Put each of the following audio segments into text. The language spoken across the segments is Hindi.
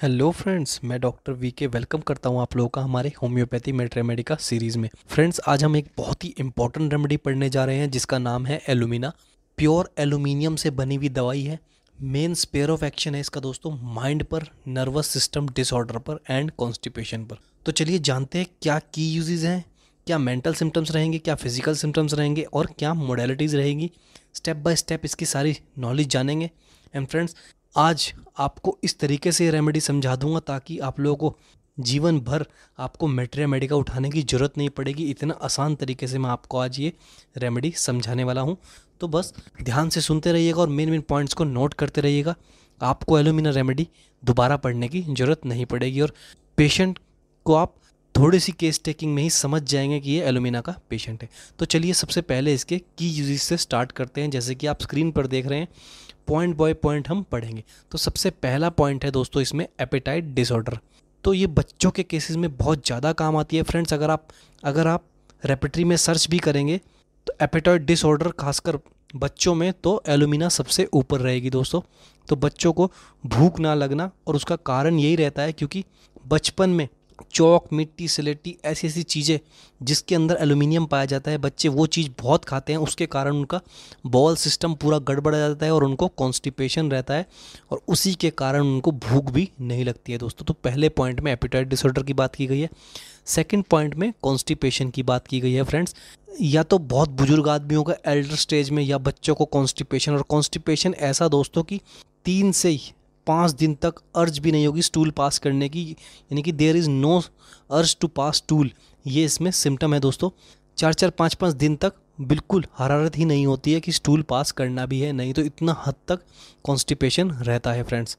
हेलो फ्रेंड्स मैं डॉक्टर वी के वेलकम करता हूं आप लोगों का हमारे होम्योपैथी मेट सीरीज़ में फ्रेंड्स आज हम एक बहुत ही इंपॉर्टेंट रेमेडी पढ़ने जा रहे हैं जिसका नाम है एलुमिना प्योर एलुमिनियम से बनी हुई दवाई है मेन स्पेयर ऑफ एक्शन है इसका दोस्तों माइंड पर नर्वस सिस्टम डिसऑर्डर पर एंड कॉन्स्टिपेशन पर तो चलिए जानते हैं क्या की यूजेज़ हैं क्या मेंटल सिम्टम्स रहेंगे क्या फिजिकल सिम्टम्स रहेंगे और क्या मोडेलिटीज़ रहेंगी स्टेप बाय स्टेप इसकी सारी नॉलेज जानेंगे एंड फ्रेंड्स आज आपको इस तरीके से रेमेडी समझा दूंगा ताकि आप लोगों को जीवन भर आपको मेट्रिया मेडिका उठाने की ज़रूरत नहीं पड़ेगी इतना आसान तरीके से मैं आपको आज ये रेमेडी समझाने वाला हूँ तो बस ध्यान से सुनते रहिएगा और मेन मेन पॉइंट्स को नोट करते रहिएगा आपको एलुमिना रेमेडी दोबारा पढ़ने की ज़रूरत नहीं पड़ेगी और पेशेंट को आप थोड़ी सी केस टेकिंग में ही समझ जाएंगे कि ये एलुमिना का पेशेंट है तो चलिए सबसे पहले इसके की यूजेस से स्टार्ट करते हैं जैसे कि आप स्क्रीन पर देख रहे हैं पॉइंट बाय पॉइंट हम पढ़ेंगे तो सबसे पहला पॉइंट है दोस्तों इसमें एपेटाइट डिसऑर्डर तो ये बच्चों के केसेस में बहुत ज़्यादा काम आती है फ्रेंड्स अगर आप अगर आप रेपिटरी में सर्च भी करेंगे तो एपेटाइट डिसऑर्डर खासकर बच्चों में तो एलुमिना सबसे ऊपर रहेगी दोस्तों तो बच्चों को भूख ना लगना और उसका कारण यही रहता है क्योंकि बचपन में चौक मिट्टी सिलेटी ऐसी ऐसी चीज़ें जिसके अंदर एलुमिनियम पाया जाता है बच्चे वो चीज़ बहुत खाते हैं उसके कारण उनका बॉल सिस्टम पूरा गड़बड़ा जाता है और उनको कॉन्स्टिपेशन रहता है और उसी के कारण उनको भूख भी नहीं लगती है दोस्तों तो पहले पॉइंट में एपिटाइट डिसऑर्डर की बात की गई है सेकेंड पॉइंट में कॉन्स्टिपेशन की बात की गई है फ्रेंड्स या तो बहुत बुजुर्ग आदमियों का एल्डर स्टेज में या बच्चों को कॉन्स्टिपेशन और कॉन्स्टिपेशन ऐसा दोस्तों की तीन से ही पाँच दिन तक अर्ज भी नहीं होगी स्टूल पास करने की यानी कि there is no urge to pass stool ये इसमें सिम्टम है दोस्तों चार चार पाँच पाँच दिन तक बिल्कुल हरारत ही नहीं होती है कि स्टूल पास करना भी है नहीं तो इतना हद तक कॉन्स्टिपेशन रहता है फ्रेंड्स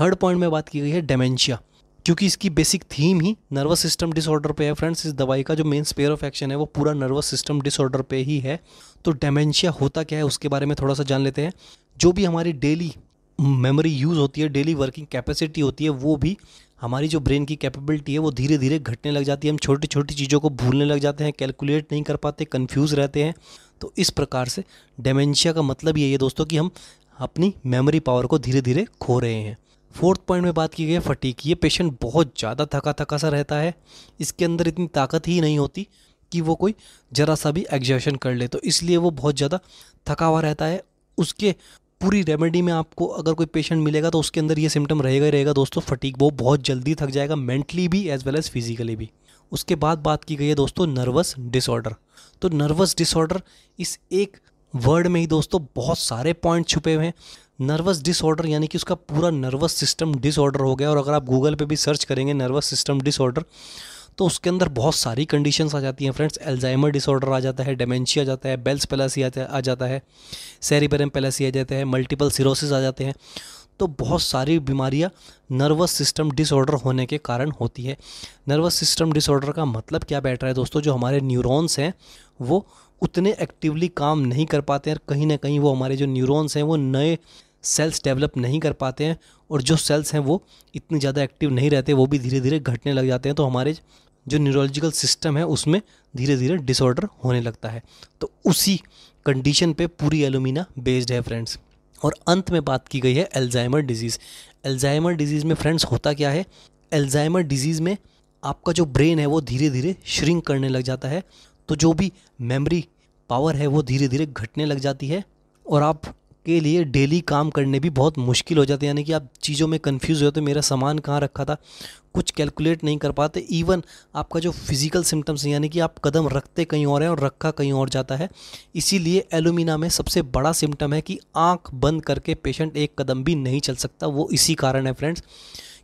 थर्ड पॉइंट में बात की गई है डेमेंशिया क्योंकि इसकी बेसिक थीम ही नर्वस सिस्टम डिसऑर्डर पे है फ्रेंड्स इस दवाई का जो मेन स्पेयर ऑफ एक्शन है वो पूरा नर्वस सिस्टम डिसऑर्डर पे ही है तो डेमेंशिया होता क्या है उसके बारे में थोड़ा सा जान लेते हैं जो भी हमारी डेली मेमोरी यूज़ होती है डेली वर्किंग कैपेसिटी होती है वो भी हमारी जो ब्रेन की कैपेबिलिटी है वो धीरे धीरे घटने लग जाती है हम छोटी छोटी चीज़ों को भूलने लग जाते हैं कैलकुलेट नहीं कर पाते कन्फ्यूज़ रहते हैं तो इस प्रकार से डेमेंशिया का मतलब यही है दोस्तों कि हम अपनी मेमोरी पावर को धीरे धीरे खो रहे हैं फोर्थ पॉइंट में बात की गई है फटीक ये पेशेंट बहुत ज़्यादा थका थका सा रहता है इसके अंदर इतनी ताकत ही नहीं होती कि वो कोई ज़रा सा भी एग्जर्शन कर ले तो इसलिए वो बहुत ज़्यादा थका हुआ रहता है उसके पूरी रेमेडी में आपको अगर कोई पेशेंट मिलेगा तो उसके अंदर ये सिम्टम रहेगा ही रहेगा दोस्तों फटीक वो बहुत जल्दी थक जाएगा मेंटली भी एज वेल एज़ फिजिकली भी उसके बाद बात की गई है दोस्तों नर्वस डिसऑर्डर तो नर्वस डिसऑर्डर इस एक वर्ड में ही दोस्तों बहुत सारे पॉइंट छुपे हुए हैं नर्वस डिसऑर्डर यानी कि उसका पूरा नर्वस सिस्टम डिसऑर्डर हो गया और अगर आप गूगल पे भी सर्च करेंगे नर्वस सिस्टम डिसऑर्डर तो उसके अंदर बहुत सारी कंडीशंस आ जाती हैं फ्रेंड्स एल्जाइमर डिसऑर्डर आ जाता है डेमेंशिया आ जाता है बेल्स पैलासी आ जाता है सेरिबेरम पैलासी आ जाता है मल्टीपल सिरोसिस आ जाते हैं तो बहुत सारी बीमारियां नर्वस सिस्टम डिसऑर्डर होने के कारण होती है नर्वस सिस्टम डिसऑर्डर का मतलब क्या बैठ रहा है दोस्तों जो हमारे न्यूरॉन्स हैं वो उतने एक्टिवली काम नहीं कर पाते हैं कहीं ना कहीं वो हमारे जो न्यूरॉन्स हैं वो नए सेल्स डेवलप नहीं कर पाते हैं और जो सेल्स हैं वो इतने ज़्यादा एक्टिव नहीं रहते वो भी धीरे धीरे घटने लग जाते हैं तो हमारे जो न्यूरोलॉजिकल सिस्टम है उसमें धीरे धीरे डिसऑर्डर होने लगता है तो उसी कंडीशन पे पूरी एलुमिना बेस्ड है फ्रेंड्स और अंत में बात की गई है एल्जाइमर डिजीज़ एल्जाइमर डिजीज़ में फ्रेंड्स होता क्या है एल्जाइमर डिजीज़ में आपका जो ब्रेन है वो धीरे धीरे श्रिंक करने लग जाता है तो जो भी मेमोरी पावर है वो धीरे धीरे घटने लग जाती है और आप आपके लिए डेली काम करने भी बहुत मुश्किल हो जाते हैं यानी कि आप चीज़ों में कंफ्यूज होते मेरा सामान कहाँ रखा था कुछ कैलकुलेट नहीं कर पाते इवन आपका जो फिज़िकल सिम्टम्स है यानी कि आप कदम रखते कहीं और हैं और रखा कहीं और जाता है इसीलिए एलुमिना में सबसे बड़ा सिम्टम है कि आँख बंद करके पेशेंट एक कदम भी नहीं चल सकता वो इसी कारण है फ्रेंड्स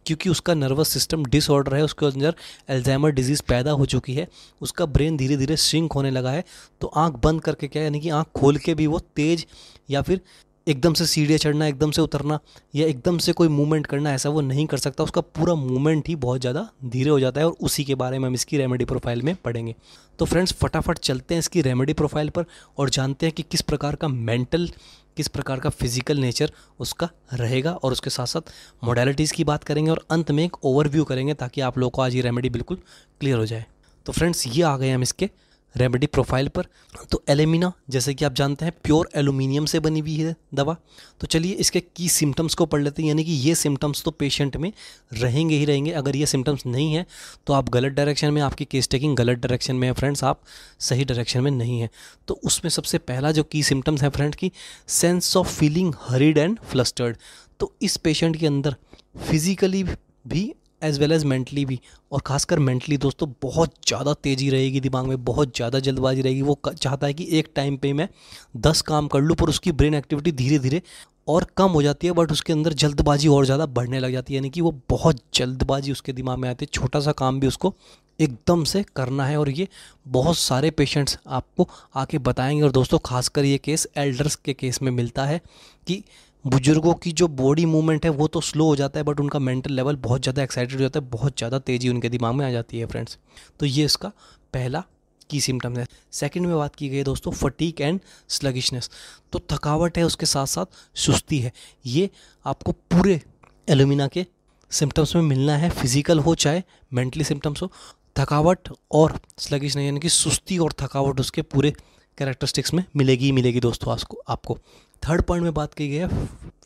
क्योंकि उसका नर्वस सिस्टम डिसऑर्डर है उसके अंदर एल्जाइमर डिजीज़ पैदा हो चुकी है उसका ब्रेन धीरे धीरे श्रिंक होने लगा है तो आँख बंद करके क्या यानी कि आँख खोल के भी वो तेज़ या फिर एकदम से सीढ़ियाँ चढ़ना एकदम से उतरना या एकदम से कोई मूवमेंट करना ऐसा वो नहीं कर सकता उसका पूरा मूवमेंट ही बहुत ज़्यादा धीरे हो जाता है और उसी के बारे में हम इसकी रेमेडी प्रोफाइल में पढ़ेंगे तो फ्रेंड्स फटाफट चलते हैं इसकी रेमेडी प्रोफाइल पर और जानते हैं कि किस प्रकार का मेंटल किस प्रकार का फिजिकल नेचर उसका रहेगा और उसके साथ साथ मॉडलिटीज़ की बात करेंगे और अंत में एक ओवरव्यू करेंगे ताकि आप लोगों को आज ये रेमेडी बिल्कुल क्लियर हो जाए तो फ्रेंड्स ये आ गए हम इसके रेमेडी प्रोफाइल पर तो एलेमिना जैसे कि आप जानते हैं प्योर एलुमिनियम से बनी हुई है दवा तो चलिए इसके की सिम्टम्स को पढ़ लेते हैं यानी कि ये सिम्टम्स तो पेशेंट में रहेंगे ही रहेंगे अगर ये सिम्टम्स नहीं है तो आप गलत डायरेक्शन में आपकी केस टेकिंग गलत डायरेक्शन में है फ्रेंड्स आप सही डायरेक्शन में नहीं है तो उसमें सबसे पहला जो की सिम्टम्स हैं फ्रेंड की sense of feeling hurried and flustered तो इस पेशेंट के अंदर फिजिकली भी एज़ वेल एज़ मेंटली भी और खासकर मेंटली दोस्तों बहुत ज़्यादा तेज़ी रहेगी दिमाग में बहुत ज़्यादा जल्दबाजी रहेगी वो चाहता है कि एक टाइम पे मैं दस काम कर लूँ पर उसकी ब्रेन एक्टिविटी धीरे धीरे और कम हो जाती है बट उसके अंदर जल्दबाजी और ज़्यादा बढ़ने लग जाती है यानी कि वो बहुत जल्दबाजी उसके दिमाग में आती है छोटा सा काम भी उसको एकदम से करना है और ये बहुत सारे पेशेंट्स आपको आके बताएंगे और दोस्तों खासकर ये केस एल्डर्स के केस में मिलता है कि बुजुर्गों की जो बॉडी मूवमेंट है वो तो स्लो हो जाता है बट उनका मेंटल लेवल बहुत ज़्यादा एक्साइटेड हो जाता है बहुत ज़्यादा तेज़ी उनके दिमाग में आ जाती है फ्रेंड्स तो ये इसका पहला की सिम्टम्स है सेकंड में बात की गई दोस्तों फटीक एंड स्लगिशनेस तो थकावट है उसके साथ साथ सुस्ती है ये आपको पूरे एलुमिना के सिम्टम्स में मिलना है फिजिकल हो चाहे मेंटली सिम्टम्स हो थकावट और स्लगिशनेस यानी कि सुस्ती और थकावट उसके पूरे कैरेक्टरिस्टिक्स में मिलेगी ही मिलेगी दोस्तों आपको आपको थर्ड पॉइंट में बात की गई है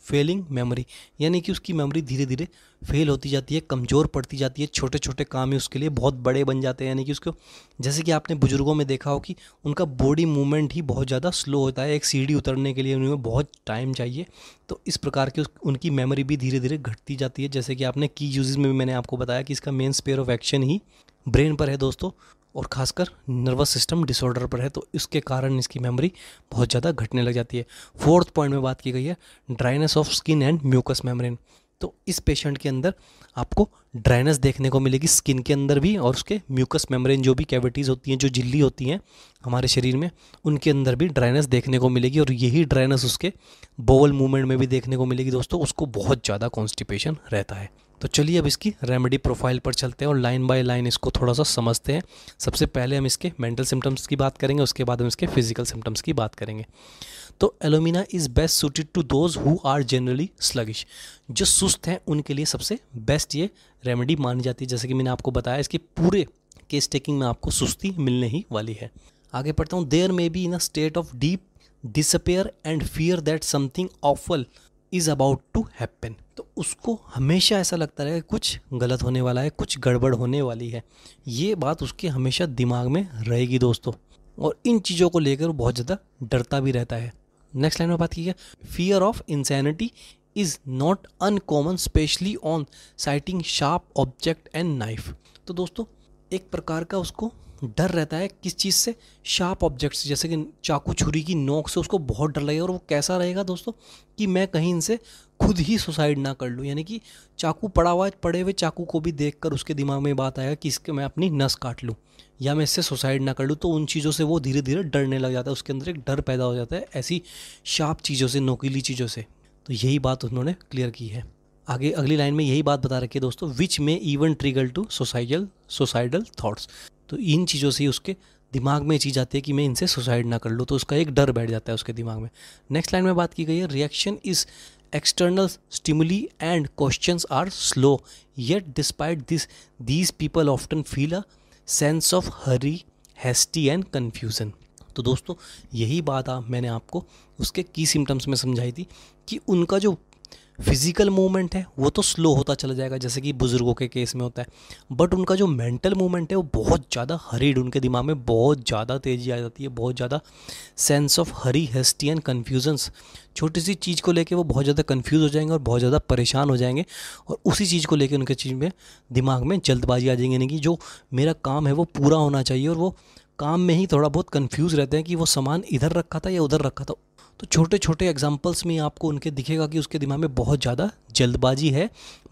फेलिंग मेमोरी यानी कि उसकी मेमोरी धीरे धीरे फेल होती जाती है कमज़ोर पड़ती जाती है छोटे छोटे काम ही उसके लिए बहुत बड़े बन जाते हैं यानी कि उसको जैसे कि आपने बुज़ुर्गों में देखा हो कि उनका बॉडी मूवमेंट ही बहुत ज़्यादा स्लो होता है एक सीढ़ी उतरने के लिए उन्हें बहुत टाइम चाहिए तो इस प्रकार की उनकी मेमोरी भी धीरे धीरे घटती जाती है जैसे कि आपने की यूजेज में भी मैंने आपको बताया कि इसका मेन स्पेयर ऑफ एक्शन ही ब्रेन पर है दोस्तों और ख़ासकर नर्वस सिस्टम डिसऑर्डर पर है तो इसके कारण इसकी मेमोरी बहुत ज़्यादा घटने लग जाती है फोर्थ पॉइंट में बात की गई है dryness of skin and mucous membrane तो इस पेशेंट के अंदर आपको ड्राइनेस देखने को मिलेगी स्किन के अंदर भी और उसके म्यूकस मेम्ब्रेन जो भी कैविटीज़ होती हैं जो झिल्ली होती हैं हमारे शरीर में उनके अंदर भी ड्राइनेस देखने को मिलेगी और यही ड्राइनेस उसके बोवल मूवमेंट में भी देखने को मिलेगी दोस्तों उसको बहुत ज़्यादा कॉन्स्टिपेशन रहता है तो चलिए अब इसकी रेमेडी प्रोफाइल पर चलते हैं और लाइन बाय लाइन इसको थोड़ा सा समझते हैं सबसे पहले हम इसके मेंटल सिम्टम्स की बात करेंगे उसके बाद हम इसके फिजिकल सिम्टम्स की बात करेंगे तो alumina is best suited to those who are generally sluggish जो सुस्त हैं उनके लिए सबसे बेस्ट ये रेमेडी मानी जाती है जैसे कि मैंने आपको बताया इसके पूरे केस टेकिंग में आपको सुस्ती मिलने ही वाली है आगे पढ़ता हूँ there may be in a state of deep disappear and fear that something awful is about to happen तो उसको हमेशा ऐसा लगता रहेगा कुछ गलत होने वाला है कुछ गड़बड़ होने वाली है ये बात उसके हमेशा दिमाग में रहेगी दोस्तों और इन चीज़ों को लेकर वो बहुत ज़्यादा डरता भी रहता है नेक्स्ट लाइन में बात की है fear of insanity is not uncommon specially on sighting sharp object and knife तो दोस्तों एक प्रकार का उसको डर रहता है किस चीज़ से शार्प ऑब्जेक्ट्स जैसे कि चाकू छुरी की नोक से उसको बहुत डर लगेगा और वो कैसा रहेगा दोस्तों कि मैं कहीं इनसे खुद ही सुसाइड ना कर लूँ यानी कि चाकू पड़ा हुआ पड़े हुए चाकू को भी देख कर उसके दिमाग में बात आएगा कि इसके मैं अपनी नस काट लूँ या मैं इससे सुसाइड ना कर लूँ तो उन चीज़ों से वो धीरे धीरे डरने लग जाता है उसके अंदर एक डर पैदा हो जाता है ऐसी शार्प चीज़ों से नोकीली चीज़ों से तो यही बात उन्होंने क्लियर की है आगे अगली लाइन में यही बात बता रखी है दोस्तों which may even trigger to suicidal suicidal thoughts तो इन चीज़ों से उसके दिमाग में चीज़ आती है कि मैं इनसे सुसाइड ना कर लूँ तो उसका एक डर बैठ जाता है उसके दिमाग में नेक्स्ट लाइन में बात की गई है reaction is external stimuli and question are slow yet despite this these people often feel a sense of hurry hasty and confusion तो दोस्तों यही बात आप मैंने आपको उसके की सिम्टम्स में समझाई थी कि उनका जो फिज़िकल मूवमेंट है वो तो स्लो होता चला जाएगा जैसे कि बुज़ुर्गों के केस में होता है बट उनका जो मेंटल मूवमेंट है वो बहुत ज़्यादा हरीड उनके दिमाग में बहुत ज़्यादा तेज़ी आ जाती है बहुत ज़्यादा sense of hurry hasty and confusions छोटी सी चीज़ को लेके वो बहुत ज़्यादा कन्फ्यूज़ हो जाएंगे और बहुत ज़्यादा परेशान हो जाएंगे और उसी चीज़ को लेकर उनके चीज़ में दिमाग में जल्दबाजी आ जाएंगे यानी कि जो मेरा काम है वो पूरा होना चाहिए और वो काम में ही थोड़ा बहुत कंफ्यूज रहते हैं कि वो सामान इधर रखा था या उधर रखा था तो छोटे छोटे एग्जाम्पल्स में आपको उनके दिखेगा कि उसके दिमाग में बहुत ज़्यादा जल्दबाजी है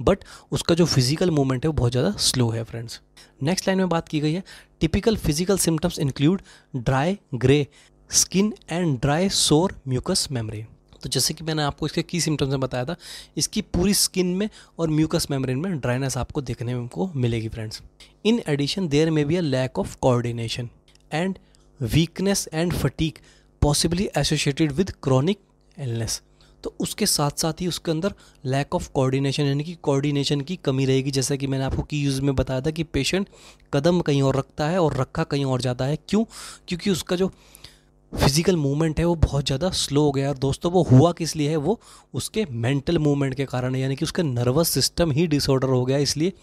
बट उसका जो फिजिकल मूवमेंट है वो बहुत ज़्यादा स्लो है फ्रेंड्स नेक्स्ट लाइन में बात की गई है typical physical symptoms include dry grey skin and dry sore mucous memory तो जैसे कि मैंने आपको इसके की सिम्टम्स में बताया था इसकी पूरी स्किन में और म्यूकस मेम्ब्रेन में ड्राइनेस आपको देखने को मिलेगी friends in addition there may be a lack of coordination and weakness and fatigue possibly associated with chronic illness तो उसके साथ साथ ही उसके अंदर लैक ऑफ कोऑर्डिनेशन यानी कि कोऑर्डिनेशन की कमी रहेगी जैसा कि मैंने आपको की यूज़ में बताया था कि पेशेंट कदम कहीं और रखता है और रखा कहीं और जाता है क्यों क्योंकि उसका जो फिज़िकल मूवमेंट है वो बहुत ज़्यादा स्लो हो गया और दोस्तों वो हुआ किस लिए है वो उसके मेंटल मूवमेंट के कारण है यानी कि उसका नर्वस सिस्टम ही डिसऑर्डर हो गया इसलिए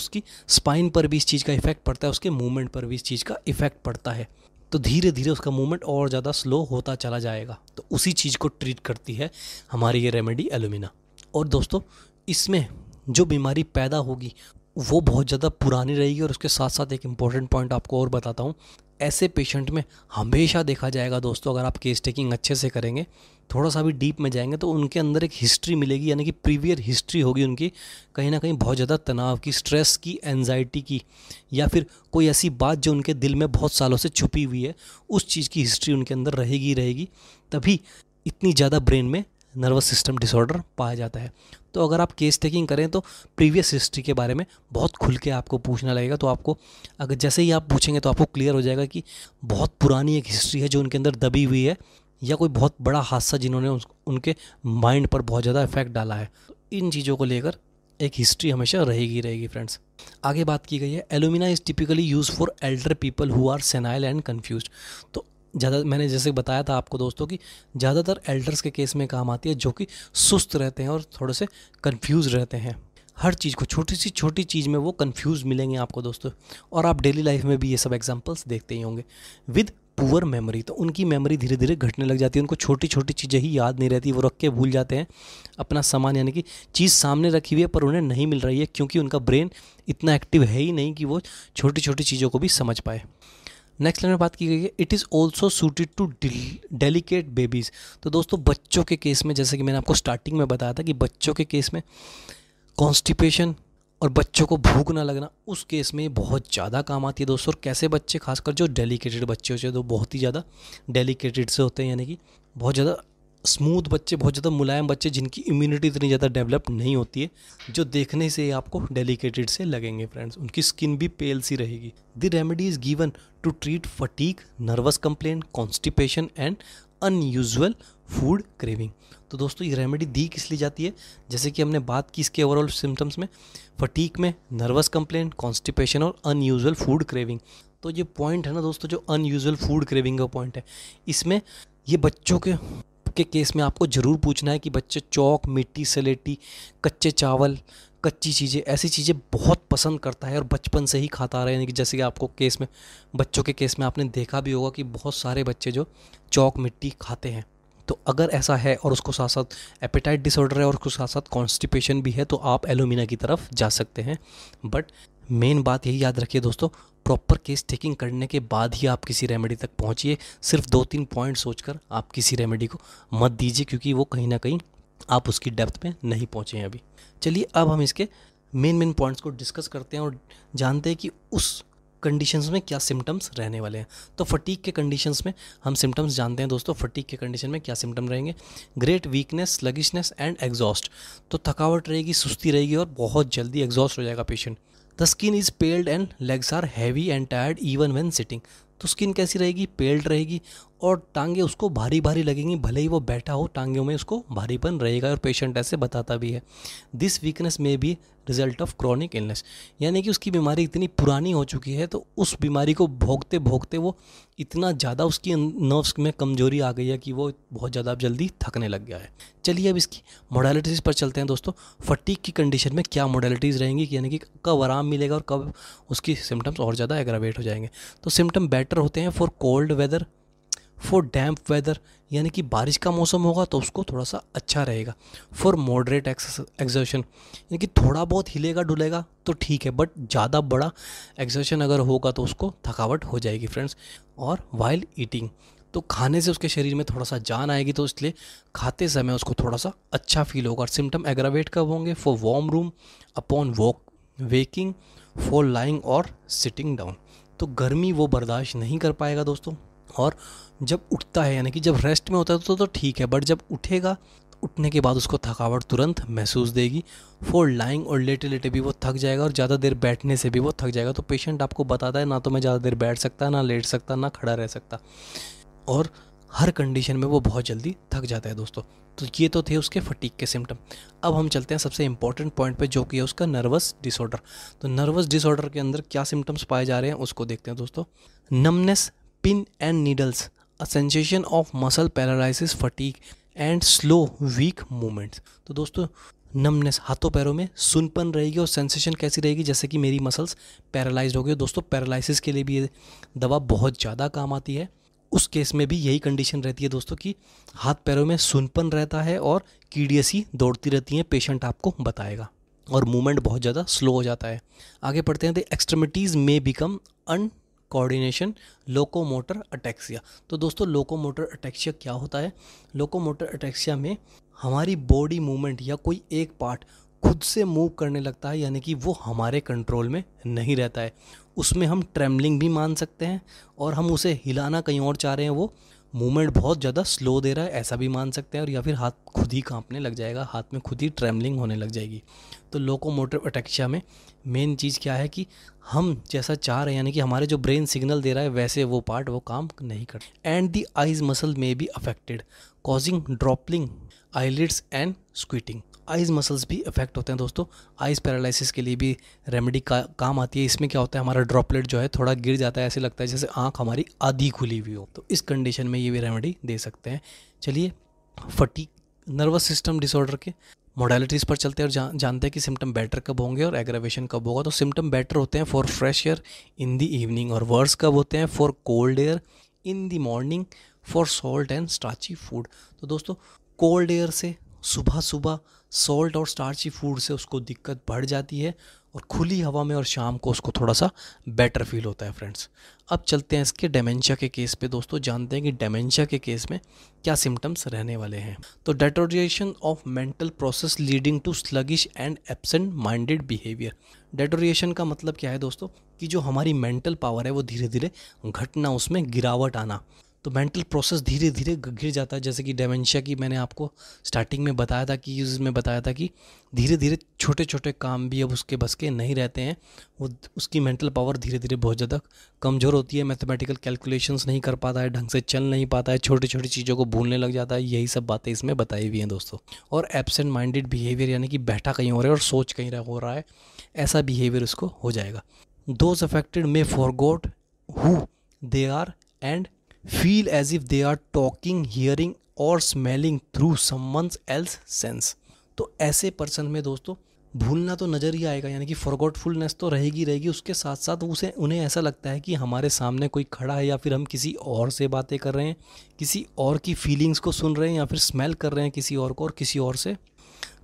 उसकी स्पाइन पर भी इस चीज़ का इफेक्ट पड़ता है उसके मूवमेंट पर भी इस चीज़ का इफेक्ट पड़ता है तो धीरे धीरे उसका मूवमेंट और ज़्यादा स्लो होता चला जाएगा तो उसी चीज़ को ट्रीट करती है हमारी ये रेमेडी एलुमिना और दोस्तों इसमें जो बीमारी पैदा होगी वो बहुत ज़्यादा पुरानी रहेगी और उसके साथ साथ एक इम्पॉर्टेंट पॉइंट आपको और बताता हूँ ऐसे पेशेंट में हमेशा देखा जाएगा दोस्तों अगर आप केस टेकिंग अच्छे से करेंगे थोड़ा सा भी डीप में जाएंगे तो उनके अंदर एक हिस्ट्री मिलेगी यानी कि प्रीवियर हिस्ट्री होगी उनकी कहीं ना कहीं बहुत ज़्यादा तनाव की स्ट्रेस की एनजाइटी की या फिर कोई ऐसी बात जो उनके दिल में बहुत सालों से छुपी हुई है उस चीज़ की हिस्ट्री उनके अंदर रहेगी रहेगी तभी इतनी ज़्यादा ब्रेन में नर्वस सिस्टम डिसऑर्डर पाया जाता है तो अगर आप केस टेकिंग करें तो प्रीवियस हिस्ट्री के बारे में बहुत खुल के आपको पूछना लगेगा तो आपको अगर जैसे ही आप पूछेंगे तो आपको क्लियर हो जाएगा कि बहुत पुरानी एक हिस्ट्री है जो उनके अंदर दबी हुई है या कोई बहुत बड़ा हादसा जिन्होंने उनके माइंड पर बहुत ज़्यादा इफेक्ट डाला है तो इन चीज़ों को लेकर एक हिस्ट्री हमेशा रहेगी रहेगी फ्रेंड्स आगे बात की गई है alumina is typically use for elder people who are senile and confuse तो ज़्यादा मैंने जैसे बताया था आपको दोस्तों कि ज़्यादातर एल्डर्स के केस में काम आती है जो कि सुस्त रहते हैं और थोड़े से कन्फ्यूज रहते हैं हर चीज़ को छोटी सी छोटी चीज़ में वो कन्फ्यूज़ मिलेंगे आपको दोस्तों और आप डेली लाइफ में भी ये सब एग्जाम्पल्स देखते ही होंगे विद पुअर मेमोरी तो उनकी मेमोरी धीरे धीरे घटने लग जाती है उनको छोटी छोटी चीज़ें ही याद नहीं रहती वो रख के भूल जाते हैं अपना सामान यानी कि चीज़ सामने रखी हुई है पर उन्हें नहीं मिल रही है क्योंकि उनका ब्रेन इतना एक्टिव है ही नहीं कि वो छोटी छोटी चीज़ों को भी समझ पाए नेक्स्ट लाइन में बात की गई है it is also suited to delicate babies तो दोस्तों बच्चों के केस में जैसे कि मैंने आपको स्टार्टिंग में बताया था कि बच्चों के केस में कॉन्स्टिपेशन और बच्चों को भूख ना लगना उस केस में ये बहुत ज़्यादा काम आती है दोस्तों और कैसे बच्चे खासकर जो डेलीकेटेड बच्चे होते हैं तो बहुत ही ज़्यादा डेलीकेटेड से होते हैं यानी कि बहुत ज़्यादा स्मूथ बच्चे बहुत ज़्यादा मुलायम बच्चे जिनकी इम्यूनिटी इतनी ज़्यादा डेवलप नहीं होती है जो देखने से आपको डेलीकेटेड से लगेंगे फ्रेंड्स उनकी स्किन भी पेल सी रहेगी the remedy is given to treat fatigue nervous complain constipation and unusual food craving तो दोस्तों ये रेमेडी दी किस लिए जाती है जैसे कि हमने बात की इसके ओवरऑल सिम्टम्स में फटीक में नर्वस कंप्लेन कॉन्स्टिपेशन और अनयूजल फूड क्रेविंग तो ये पॉइंट है ना दोस्तों जो अनयूजल फूड क्रेविंग का पॉइंट है इसमें ये बच्चों के के केस में आपको ज़रूर पूछना है कि बच्चे चौक मिट्टी सलेटी कच्चे चावल कच्ची चीज़ें ऐसी चीज़ें बहुत पसंद करता है और बचपन से ही खाता आ रहा है यानी कि जैसे कि आपको केस में बच्चों के केस में आपने देखा भी होगा कि बहुत सारे बच्चे जो चौक मिट्टी खाते हैं तो अगर ऐसा है और उसको साथ साथ एपेटाइट डिसऑर्डर है और उसके साथ साथ कॉन्स्टिपेशन भी है तो आप एलोमिना की तरफ जा सकते हैं बट मेन बात यही याद रखिए दोस्तों प्रॉपर केस टेकिंग करने के बाद ही आप किसी रेमेडी तक पहुंचिए सिर्फ दो तीन पॉइंट सोचकर आप किसी रेमेडी को मत दीजिए क्योंकि वो कहीं ना कहीं आप उसकी डेप्थ में नहीं पहुँचे हैं अभी चलिए अब हम इसके मेन मेन पॉइंट्स को डिस्कस करते हैं और जानते हैं कि उस कंडीशंस में क्या सिम्टम्स रहने वाले हैं तो फटीक के कंडीशंस में हम सिम्टम्स जानते हैं दोस्तों फटीक के कंडीशन में क्या सिम्टम रहेंगे great weakness sluggishness and exhaust तो थकावट रहेगी सुस्ती रहेगी और बहुत जल्दी एग्जॉस्ट हो जाएगा patient the skin is paled and legs are heavy and tired even when sitting तो स्किन कैसी रहेगी पेल्ड रहेगी और टांगे उसको भारी भारी लगेंगी भले ही वो बैठा हो टांगों में उसको भारीपन रहेगा और पेशेंट ऐसे बताता भी है दिस वीकनेस में भी रिजल्ट ऑफ क्रॉनिक इलनेस यानी कि उसकी बीमारी इतनी पुरानी हो चुकी है तो उस बीमारी को भोगते भोगते वो इतना ज़्यादा उसकी नर्व्स में कमजोरी आ गई है कि वो बहुत ज़्यादा जल्दी थकने लग गया है चलिए अब इसकी मोडालिटीज़ पर चलते हैं दोस्तों फटीक की कंडीशन में क्या मोडालिटीज़ रहेंगी यानी कि कब आराम मिलेगा और कब उसकी सिम्टम्स और ज़्यादा एग्रावेट हो जाएंगे तो सिम्टम बेटर होते हैं for cold weather for damp weather यानी कि बारिश का मौसम होगा तो उसको थोड़ा सा अच्छा रहेगा फॉर मॉडरेट एक्सर्शन यानी कि थोड़ा बहुत हिलेगा डुलेगा तो ठीक है बट ज़्यादा बड़ा एक्सर्शन अगर होगा तो उसको थकावट हो जाएगी फ्रेंड्स और वाइल्ड ईटिंग तो खाने से उसके शरीर में थोड़ा सा जान आएगी तो इसलिए खाते समय उसको थोड़ा सा अच्छा फील होगा और सिम्टम एग्रावेट कब होंगे for warm room upon walk waking for lying और सिटिंग डाउन तो गर्मी वो बर्दाश्त नहीं कर पाएगा दोस्तों और जब उठता है यानी कि जब रेस्ट में होता है तो तो ठीक है बट जब उठेगा उठने के बाद उसको थकावट तुरंत महसूस देगी फॉर लाइंग और लेटे लेटे भी वो थक जाएगा और ज़्यादा देर बैठने से भी वो थक जाएगा तो पेशेंट आपको बताता है ना तो मैं ज़्यादा देर बैठ सकता ना लेट सकता ना खड़ा रह सकता और हर कंडीशन में वो बहुत जल्दी थक जाता है दोस्तों तो ये तो थे उसके फटीक के सिम्टम अब हम चलते हैं सबसे इंपॉर्टेंट पॉइंट पे जो कि है उसका नर्वस डिसऑर्डर तो नर्वस डिसऑर्डर के अंदर क्या सिम्टम्स पाए जा रहे हैं उसको देखते हैं दोस्तों numbness pin and needles a sensation of muscle paralysis, fatigue and slow weak movements तो दोस्तों नमनेस हाथों पैरों में सुनपन रहेगी और सेंसेशन कैसी रहेगी जैसे कि मेरी मसल्स पैरालाइज हो गई दोस्तों पैरालिसिस के लिए भी ये दवा बहुत ज़्यादा काम आती है उस केस में भी यही कंडीशन रहती है दोस्तों कि हाथ पैरों में सुनपन रहता है और कीडीएसी दौड़ती रहती हैं पेशेंट आपको बताएगा और मूवमेंट बहुत ज़्यादा स्लो हो जाता है आगे पढ़ते हैं the extremities may become uncoordination locomotor ataxia तो दोस्तों लोकोमोटर अटैक्सिया क्या होता है लोकोमोटर अटैक्सिया में हमारी बॉडी मूवमेंट या कोई एक पार्ट खुद से मूव करने लगता है यानी कि वो हमारे कंट्रोल में नहीं रहता है उसमें हम ट्रेमलिंग भी मान सकते हैं और हम उसे हिलाना कहीं और चाह रहे हैं वो मूवमेंट बहुत ज़्यादा स्लो दे रहा है ऐसा भी मान सकते हैं और या फिर हाथ खुद ही कांपने लग जाएगा हाथ में खुद ही ट्रेवलिंग होने लग जाएगी तो लोकोमोटिव अटेक्शा में मेन चीज़ क्या है कि हम जैसा चाह रहे हैं यानी कि हमारे जो ब्रेन सिग्नल दे रहा है वैसे वो पार्ट वो काम नहीं कर and the eyes muscle may be affected causing drooping eyelids and squinting eyes muscles भी इफेक्ट होते हैं दोस्तों आइज़ पैरालिसिस के लिए भी रेमेडी का काम आती है इसमें क्या होता है हमारा ड्रॉपलेट जो है थोड़ा गिर जाता है ऐसे लगता है जैसे आँख हमारी आधी खुली हुई हो तो इस कंडीशन में ये भी रेमेडी दे सकते हैं चलिए फटीक नर्वस सिस्टम डिसऑर्डर के मोडालिटीज़ पर चलते हैं और जा, जानते हैं कि सिम्टम बेटर कब होंगे और एग्रेवेशन कब होगा तो सिम्टम बेटर होते हैं for fresh air in the evening और वर्स कब होते हैं for cold air in the morning for salt and starchy food तो दोस्तों कोल्ड एयर से सुबह सुबह सॉल्ट और स्टार्ची फूड से उसको दिक्कत बढ़ जाती है और खुली हवा में और शाम को उसको थोड़ा सा बेटर फील होता है फ्रेंड्स अब चलते हैं इसके डेमेंशिया के केस पे दोस्तों जानते हैं कि डेमेंशिया के केस में क्या सिम्टम्स रहने वाले हैं तो deterioration of mental process leading to sluggish and absent minded behaviour deterioration का मतलब क्या है दोस्तों कि जो हमारी मेंटल पावर है वो धीरे धीरे घटना उसमें गिरावट आना तो मेंटल प्रोसेस धीरे धीरे गिर जाता है जैसे कि डेमेंशिया की मैंने आपको स्टार्टिंग में बताया था कि यूज में बताया था कि धीरे धीरे छोटे छोटे काम भी अब उसके बस के नहीं रहते हैं वो उसकी मेंटल पावर धीरे धीरे बहुत ज़्यादा कमज़ोर होती है मैथमेटिकल कैलकुलेशंस नहीं कर पाता है ढंग से चल नहीं पाता है छोटी छोटी चीज़ों को भूलने लग जाता है यही सब बातें इसमें बताई हुई हैं दोस्तों और एबसेंट माइंडेड बिहेवियर यानी कि बैठा कहीं हो रहा है और सोच कहीं हो रहा है ऐसा बिहेवियर उसको हो जाएगा those affected may forget who they are and feel as if they are talking hearing और smelling through someone else sense तो ऐसे पर्सन में दोस्तों भूलना तो नज़र ही आएगा यानी कि फॉरगॉटफुलनेस तो रहेगी रहेगी उसके साथ साथ उसे उन्हें ऐसा लगता है कि हमारे सामने कोई खड़ा है या फिर हम किसी और से बातें कर रहे हैं किसी और की फीलिंग्स को सुन रहे हैं या फिर स्मेल कर रहे हैं किसी और को और किसी और से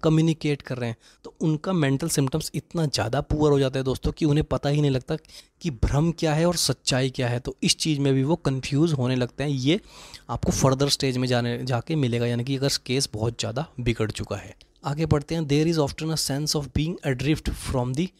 कम्युनिकेट कर रहे हैं तो उनका मेंटल सिम्टम्स इतना ज़्यादा पुअर हो जाता है दोस्तों कि उन्हें पता ही नहीं लगता कि भ्रम क्या है और सच्चाई क्या है तो इस चीज़ में भी वो कन्फ्यूज़ होने लगते हैं ये आपको फर्दर स्टेज में जाने जाके मिलेगा यानी कि अगर केस बहुत ज़्यादा बिगड़ चुका है आगे बढ़ते हैं there is often a sense of being adrift from the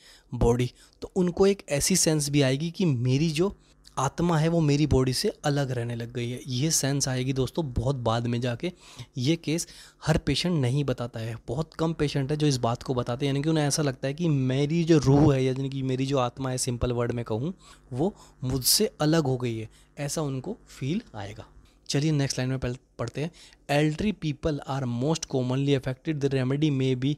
body तो उनको एक ऐसी सेंस भी आएगी कि मेरी जो आत्मा है वो मेरी बॉडी से अलग रहने लग गई है ये सेंस आएगी दोस्तों बहुत बाद में जाके ये केस हर पेशेंट नहीं बताता है बहुत कम पेशेंट है जो इस बात को बताते हैं यानी कि उन्हें ऐसा लगता है कि मेरी जो रूह है यानी कि मेरी जो आत्मा है सिंपल वर्ड में कहूँ वो मुझसे अलग हो गई है ऐसा उनको फील आएगा चलिए नेक्स्ट लाइन में पढ़ते हैं elderly people are most commonly affected the remedy may be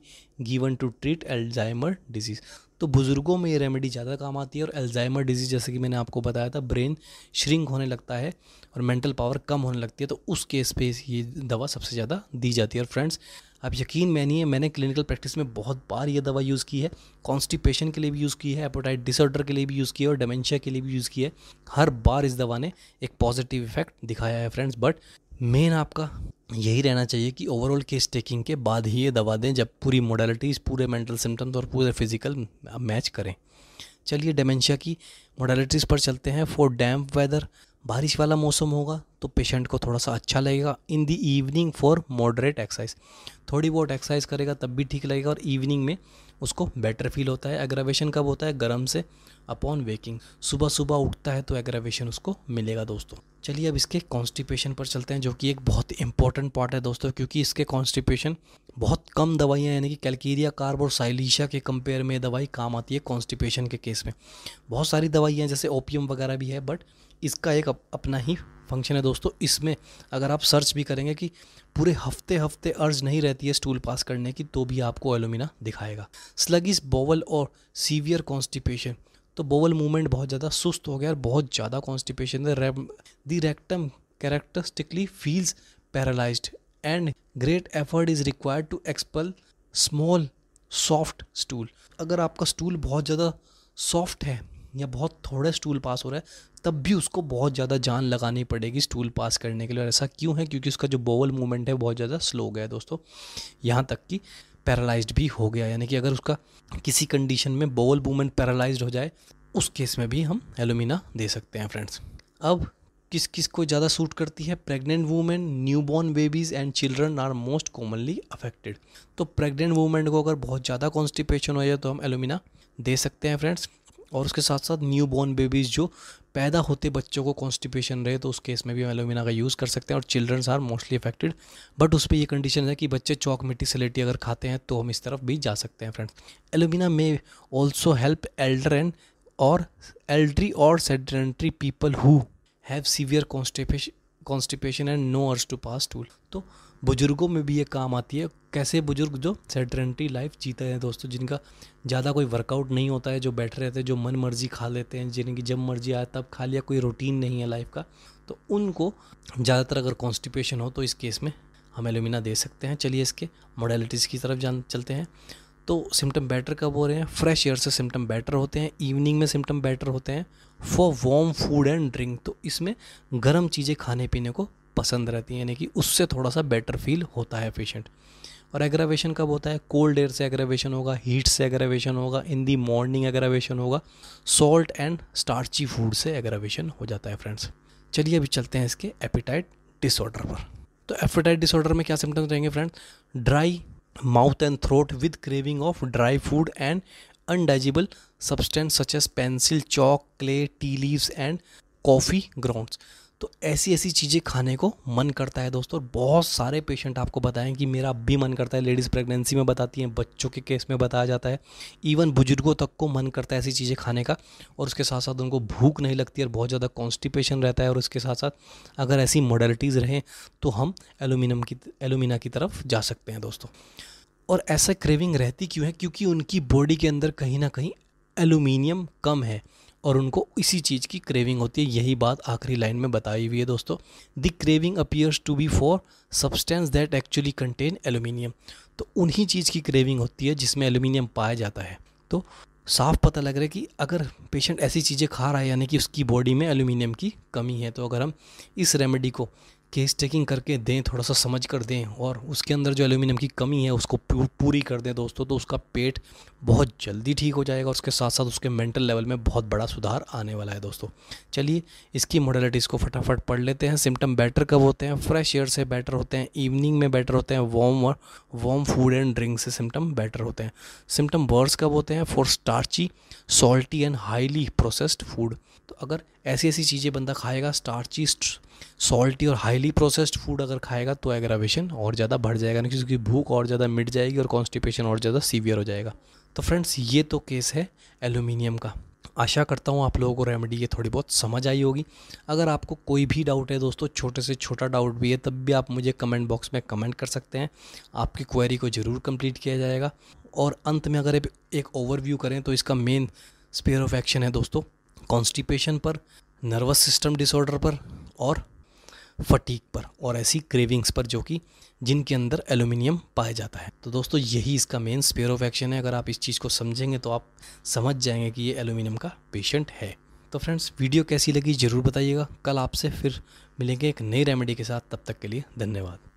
given to treat Alzheimer disease तो बुज़ुर्गों में ये रेमेडी ज़्यादा काम आती है और एल्जाइमर डिजीज़ जैसे कि मैंने आपको बताया था ब्रेन श्रिंक होने लगता है और मेंटल पावर कम होने लगती है तो उस केस पे ये दवा सबसे ज़्यादा दी जाती है और फ्रेंड्स आप यकीन मानिए मैंने क्लिनिकल प्रैक्टिस में बहुत बार ये दवा यूज़ की है कॉन्स्टिपेशन के लिए भी यूज़ की है एपोटाइट डिसऑर्डर के लिए भी यूज़ की है और डेमेंशिया के लिए भी यूज़ की है हर बार इस दवा ने एक पॉजिटिव इफेक्ट दिखाया है फ्रेंड्स बट मेन आपका यही रहना चाहिए कि ओवरऑल केस टेकिंग के बाद ही ये दवा दें जब पूरी मोडालिटीज़ पूरे मेंटल सिम्टम्स और पूरे फिजिकल मैच करें चलिए डेमेंशिया की मोडालिटीज़ पर चलते हैं फॉर डैम्प वेदर बारिश वाला मौसम होगा तो पेशेंट को थोड़ा सा अच्छा लगेगा in the evening for moderate exercise थोड़ी बहुत एक्सरसाइज करेगा तब भी ठीक लगेगा और इवनिंग में उसको बेटर फील होता है एग्रावेशन कब होता है गर्म से अपॉन वेकिंग सुबह सुबह उठता है तो एग्रावेशन उसको मिलेगा दोस्तों चलिए अब इसके कॉन्स्टिपेशन पर चलते हैं जो कि एक बहुत इंपॉर्टेंट पार्ट है दोस्तों क्योंकि इसके कॉन्स्टिपेशन बहुत कम दवाइयाँ यानी कि कैलकीरिया कार्ब और साइलिशा के कंपेयर में दवाई काम आती है कॉन्स्टिपेशन के केस में बहुत सारी दवाइयाँ जैसे ओपियम वगैरह भी है बट इसका एक अपना ही फंक्शन है दोस्तों इसमें अगर आप सर्च भी करेंगे कि पूरे हफ्ते हफ्ते अर्ज नहीं रहती है स्टूल पास करने की तो भी आपको एलोमिना दिखाएगा स्लगिस बोवल और सीवियर कॉन्स्टिपेशन तो बोवल मूवमेंट बहुत ज़्यादा सुस्त हो गया और बहुत ज़्यादा constipation the rectum characteristically feels paralysed and great effort is required to expel small soft stool अगर आपका स्टूल बहुत ज़्यादा सॉफ्ट है या बहुत थोड़े स्टूल पास हो रहा है तब भी उसको बहुत ज़्यादा जान लगानी पड़ेगी स्टूल पास करने के लिए और ऐसा क्यों है क्योंकि उसका जो बोवल मूवमेंट है बहुत ज़्यादा स्लो गया है दोस्तों यहाँ तक कि पैरालाइज्ड भी हो गया यानी कि अगर उसका किसी कंडीशन में बोवल मूवमेंट पैरालाइज्ड हो जाए उस केस में भी हम एलुमिना दे सकते हैं फ्रेंड्स अब किस किस को ज़्यादा सूट करती है pregnant women newborn babies and children are most commonly affected तो प्रेग्नेंट वूमेन को अगर बहुत ज़्यादा कॉन्स्टिपेशन हो जाए तो हम एलुमिना दे सकते हैं फ्रेंड्स और उसके साथ साथ न्यू बॉर्न बेबीज़ जो पैदा होते बच्चों को कॉन्स्टिपेशन रहे तो उस केस में भी हम एलोमिना का यूज़ कर सकते हैं और childrens are mostly affected but उस पर यह कंडीशन है कि बच्चे चौक मिट्टी सलेटी अगर खाते हैं तो हम इस तरफ भी जा सकते हैं friends alumina may also help elder and और एल्ड्री और sedentary people who have severe constipation constipation and no urge to pass stool तो बुज़ुर्गों में भी ये काम आती है कैसे बुज़ुर्ग जो सेडेंट्री लाइफ जीते हैं दोस्तों जिनका ज़्यादा कोई वर्कआउट नहीं होता है जो बैठे रहते हैं जो मन मर्जी खा लेते हैं जिनकी जब मर्जी आए तब खा लिया कोई रूटीन नहीं है लाइफ का तो उनको ज़्यादातर अगर कॉन्स्टिपेशन हो तो इस केस में हम एलुमिना दे सकते हैं चलिए इसके मोडेलिटीज़ की तरफ जान चलते हैं तो सिम्टम बेटर कब हो रहे हैं फ्रेश एयर से सिम्टम बेटर होते हैं इवनिंग में सिम्टम बेटर होते हैं for warm food and drink तो इसमें गर्म चीज़ें खाने पीने को पसंद रहती है यानी कि उससे थोड़ा सा बेटर फील होता है पेशेंट और एग्रावेशन कब होता है कोल्ड एयर से एग्रावेशन होगा हीट से एग्रावेशन होगा इन दी मॉर्निंग एग्रावेशन होगा सॉल्ट एंड स्टार्ची फूड से एग्रावेशन हो जाता है फ्रेंड्स चलिए अभी चलते हैं इसके एपिटाइट डिसऑर्डर पर तो एपिटाइट डिसऑर्डर में क्या सिम्टम्स रहेंगे friends dry mouth and throat with craving of dry food and indigestible substance such as pencil chalk clay tea leaves and coffee grounds तो ऐसी ऐसी चीज़ें खाने को मन करता है दोस्तों और बहुत सारे पेशेंट आपको बताएं कि मेरा अब भी मन करता है लेडीज़ प्रेगनेंसी में बताती हैं बच्चों के केस में बताया जाता है इवन बुजुर्गों तक को मन करता है ऐसी चीज़ें खाने का और उसके साथ साथ उनको भूख नहीं लगती और बहुत ज़्यादा कॉन्स्टिपेशन रहता है और उसके साथ साथ अगर ऐसी मॉडलिटीज़ रहें तो हम एलुमिनियम की एलुमिना की तरफ जा सकते हैं दोस्तों और ऐसा क्रेविंग रहती क्यों है क्योंकि उनकी बॉडी के अंदर कहीं ना कहीं एलुमिनियम कम है और उनको इसी चीज़ की क्रेविंग होती है यही बात आखिरी लाइन में बताई हुई है दोस्तों the craving appears to be for substance that actually contain aluminium तो उन्हीं चीज़ की क्रेविंग होती है जिसमें एलुमिनियम पाया जाता है तो साफ पता लग रहा है कि अगर पेशेंट ऐसी चीज़ें खा रहा है यानी कि उसकी बॉडी में एलुमिनियम की कमी है तो अगर हम इस रेमेडी को केस टेकिंग करके दें थोड़ा सा समझ कर दें और उसके अंदर जो एल्यूमिनियम की कमी है उसको पूरी कर दें दोस्तों तो उसका पेट बहुत जल्दी ठीक हो जाएगा उसके साथ साथ उसके मेंटल लेवल में बहुत बड़ा सुधार आने वाला है दोस्तों चलिए इसकी मॉडलिटीज़ को फटाफट पढ़ लेते हैं सिम्टम बेटर कब होते हैं फ्रेश एयर से बेटर होते हैं इवनिंग में बेटर होते हैं वार्म और फूड एंड ड्रिंक से सिम्टम बेटर होते हैं सिम्टम वर्स कब होते हैं for starchy salty and highly processed food तो अगर ऐसी ऐसी चीज़ें बंदा खाएगा स्टार्ची सॉल्टी और हाईली प्रोसेस्ड फूड अगर खाएगा तो एग्रावेशन और ज़्यादा बढ़ जाएगा ना क्योंकि भूख और ज़्यादा मिट जाएगी और कॉन्स्टिपेशन और ज़्यादा सीवियर हो जाएगा तो फ्रेंड्स ये तो केस है एल्यूमिनियम का आशा करता हूँ आप लोगों को रेमेडी ये थोड़ी बहुत समझ आई होगी अगर आपको कोई भी डाउट है दोस्तों छोटे से छोटा डाउट भी है तब भी आप मुझे कमेंट बॉक्स में कमेंट कर सकते हैं आपकी क्वेरी को ज़रूर कंप्लीट किया जाएगा और अंत में अगर एक ओवरव्यू करें तो इसका मेन स्पेयर ऑफ एक्शन है दोस्तों कॉन्स्टिपेशन पर नर्वस सिस्टम डिसऑर्डर पर और फटीक पर और ऐसी क्रेविंग्स पर जो कि जिनके अंदर एल्यूमिनियम पाया जाता है तो दोस्तों यही इसका मेन स्पेयर ऑफ एक्शन है अगर आप इस चीज़ को समझेंगे तो आप समझ जाएंगे कि ये एलुमिनियम का पेशेंट है तो फ्रेंड्स वीडियो कैसी लगी ज़रूर बताइएगा कल आपसे फिर मिलेंगे एक नई रेमेडी के साथ तब तक के लिए धन्यवाद